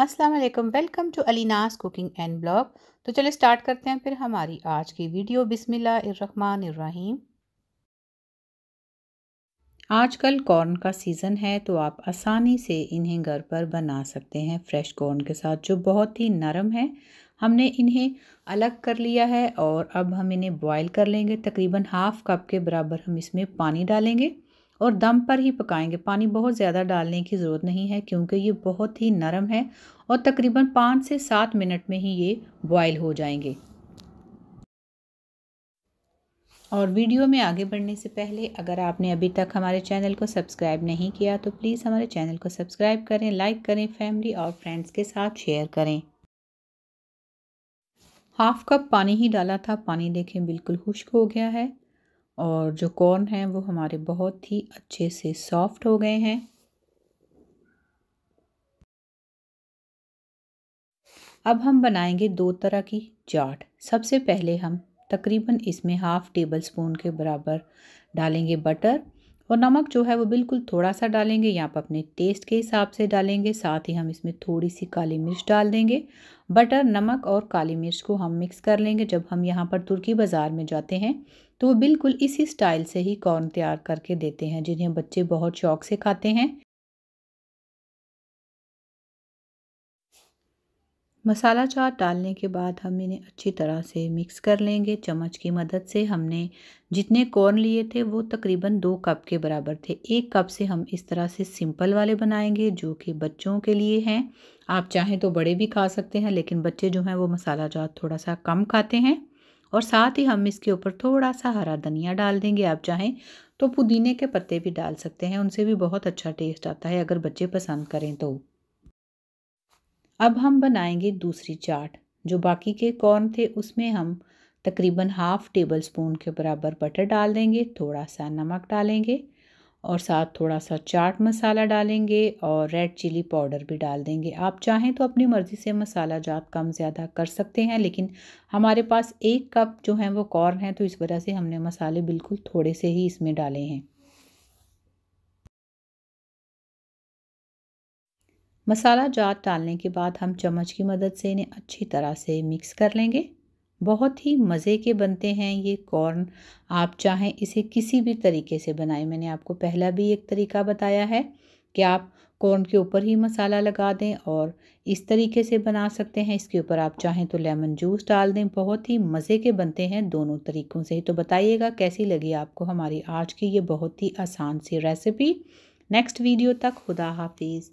अस्सलाम वालेकुम welcome to Alina's cooking and blog तो चलिए स्टार्ट करते हैं फिर हमारी आज की वीडियो बिसमिल्लाम आजकल कॉर्न का सीज़न है तो आप आसानी से इन्हें घर पर बना सकते हैं फ्रेश कॉर्न के साथ जो बहुत ही नरम है हमने इन्हें अलग कर लिया है और अब हम इन्हें बॉयल कर लेंगे तकरीबन हाफ़ कप के बराबर हम इसमें पानी डालेंगे और दम पर ही पकाएंगे पानी बहुत ज़्यादा डालने की ज़रूरत नहीं है क्योंकि ये बहुत ही नरम है और तकरीबन पाँच से सात मिनट में ही ये बॉयल हो जाएंगे और वीडियो में आगे बढ़ने से पहले अगर आपने अभी तक हमारे चैनल को सब्सक्राइब नहीं किया तो प्लीज़ हमारे चैनल को सब्सक्राइब करें लाइक करें फैमिली और फ्रेंड्स के साथ शेयर करें हाफ़ कप पानी ही डाला था पानी देखें बिल्कुल खुश्क हो गया है और जो कॉर्न हैं वो हमारे बहुत ही अच्छे से सॉफ्ट हो गए हैं अब हम बनाएंगे दो तरह की चाट सबसे पहले हम तकरीबन इसमें हाफ़ टेबल स्पून के बराबर डालेंगे बटर और नमक जो है वो बिल्कुल थोड़ा सा डालेंगे यहाँ पर अपने टेस्ट के हिसाब से डालेंगे साथ ही हम इसमें थोड़ी सी काली मिर्च डाल देंगे बटर नमक और काली मिर्च को हम मिक्स कर लेंगे जब हम यहाँ पर तुर्की बाज़ार में जाते हैं तो वो बिल्कुल इसी स्टाइल से ही कॉर्न तैयार करके देते हैं जिन्हें बच्चे बहुत शौक से खाते हैं मसाला चाट डालने के बाद हम इन्हें अच्छी तरह से मिक्स कर लेंगे चम्मच की मदद से हमने जितने कॉर्न लिए थे वो तकरीबन दो कप के बराबर थे एक कप से हम इस तरह से सिंपल वाले बनाएंगे जो कि बच्चों के लिए हैं आप चाहें तो बड़े भी खा सकते हैं लेकिन बच्चे जो हैं वो मसाला चाट थोड़ा सा कम खाते हैं और साथ ही हम इसके ऊपर थोड़ा सा हरा धनिया डाल देंगे आप चाहें तो पुदीने के पत्ते भी डाल सकते हैं उनसे भी बहुत अच्छा टेस्ट आता है अगर बच्चे पसंद करें तो अब हम बनाएंगे दूसरी चाट जो बाकी के कॉर्न थे उसमें हम तकरीबन हाफ़ टेबल स्पून के बराबर बटर डाल देंगे थोड़ा सा नमक डालेंगे और साथ थोड़ा सा चाट मसाला डालेंगे और रेड चिली पाउडर भी डाल देंगे आप चाहें तो अपनी मर्ज़ी से मसाला जात कम ज़्यादा कर सकते हैं लेकिन हमारे पास एक कप जो है वो कॉर्न है तो इस वजह से हमने मसाले बिल्कुल थोड़े से ही इसमें डाले हैं मसाला जार डालने के बाद हम चम्मच की मदद से इन्हें अच्छी तरह से मिक्स कर लेंगे बहुत ही मज़े के बनते हैं ये कॉर्न आप चाहें इसे किसी भी तरीके से बनाएं मैंने आपको पहला भी एक तरीका बताया है कि आप कॉर्न के ऊपर ही मसाला लगा दें और इस तरीके से बना सकते हैं इसके ऊपर आप चाहें तो लेमन जूस डाल दें बहुत ही मज़े के बनते हैं दोनों तरीक़ों से तो बताइएगा कैसी लगी आपको हमारी आज की ये बहुत ही आसान सी रेसिपी नेक्स्ट वीडियो तक खुदा हाफिज़